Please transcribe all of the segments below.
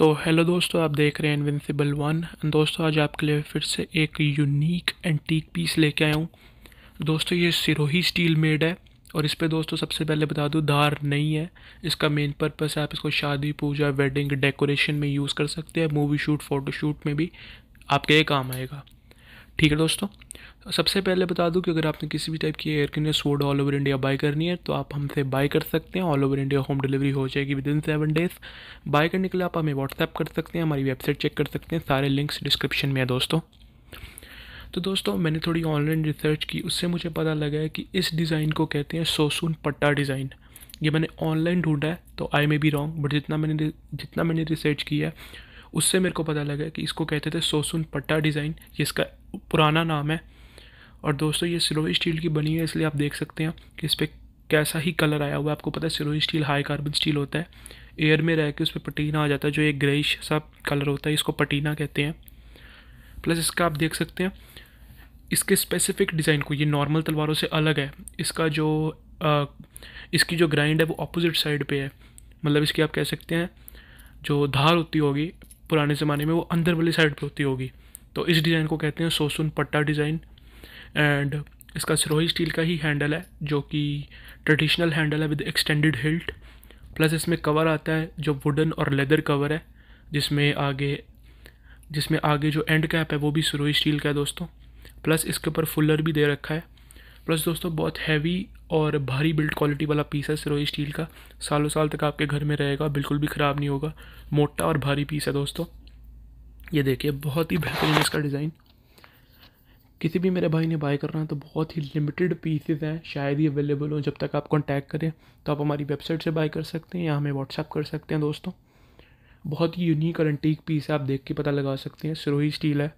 तो हेलो दोस्तों आप देख रहे हैं इनविंसिबल वन दोस्तों आज आपके लिए फिर से एक यूनिक एंटीक पीस लेके आया हूँ दोस्तों ये सिरोही स्टील मेड है और इस पर दोस्तों सबसे पहले बता दूँ धार नहीं है इसका मेन पर्पस है आप इसको शादी पूजा वेडिंग डेकोरेशन में यूज़ कर सकते हैं मूवी शूट फ़ोटो शूट में भी आपके ये काम आएगा ठीक है दोस्तों सबसे पहले बता दूं कि अगर आपने किसी भी टाइप की एयर कंडीशन वोड ऑल ओवर इंडिया बाय करनी है तो आप हमसे बाय कर सकते हैं all over India home delivery हो जाएगी within seven days buy करने के लिए आप हमें व्हाट्सएप कर सकते हैं हमारी वेबसाइट चेक कर सकते हैं सारे लिंक्स डिस्क्रिप्शन में है दोस्तों तो दोस्तों मैंने थोड़ी ऑनलाइन रिसर्च की उससे मुझे पता लगा है कि इस डिज़ाइन को कहते हैं सोसून पट्टा डिज़ाइन ये मैंने ऑनलाइन ढूंढा है तो I may be wrong but जितना मैंने जितना मैंने रिसर्च किया है उससे मेरे को पता लगा कि इसको कहते थे सोसून पट्टा डिज़ाइन ये इसका पुराना नाम है और दोस्तों ये सिरोही स्टील की बनी है इसलिए आप देख सकते हैं कि इस पर कैसा ही कलर आया हुआ है आपको पता है Sirohi steel high carbon steel होता है एयर में रह के उस पर पटीना आ जाता है जो एक ग्रेइश सा कलर होता है इसको पटीना कहते हैं प्लस इसका आप देख सकते हैं इसके स्पेसिफिक डिज़ाइन को ये नॉर्मल तलवारों से अलग है इसका जो आ, इसकी जो ग्राइंड है वो अपोजिट साइड पे है मतलब इसकी आप कह सकते हैं जो धार होती होगी पुराने ज़माने में वो अंदर वाली साइड पे होती होगी तो इस डिज़ाइन को कहते हैं सोसुन पट्टा डिज़ाइन एंड इसका सिरोही स्टील का ही हैंडल है जो कि ट्रेडिशनल हैंडल है विद एक्सटेंडेड हिल्ट प्लस इसमें कवर आता है जो वुडन और लेदर कवर है जिसमें आगे जिसमें आगे जो एंड कैप है वो भी सरोही स्टील का है दोस्तों प्लस इसके ऊपर फुलर भी दे रखा है प्लस दोस्तों बहुत हैवी और भारी बिल्ड क्वालिटी वाला पीस है सिरोही स्टील का सालों साल तक आपके घर में रहेगा बिल्कुल भी ख़राब नहीं होगा मोटा और भारी पीस है दोस्तों ये देखिए बहुत ही बेहतरीन इसका डिज़ाइन किसी भी मेरे भाई ने बाय करना है तो बहुत ही लिमिटेड पीसेज हैं शायद ही अवेलेबल हों जब तक आप कॉन्टैक्ट करें तो आप हमारी वेबसाइट से बाय कर सकते हैं या हमें व्हाट्सअप कर सकते हैं दोस्तों बहुत ही यूनिक और एंटीक पीस है आप देख के पता लगा सकते हैं सिरोही स्टील है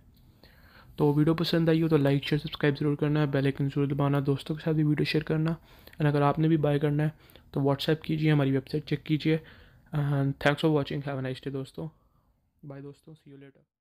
तो वीडियो पसंद आई हो तो लाइक शेयर सब्सक्राइब ज़रूर करना है बेल आइकन ज़रूर दबाना दोस्तों के साथ भी वीडियो शेयर करना एंड अगर आपने भी बाय करना है तो व्हाट्सएप कीजिए हमारी वेबसाइट चेक कीजिए thanks for watching have nice day दोस्तों बाय दोस्तों सी यू लेटर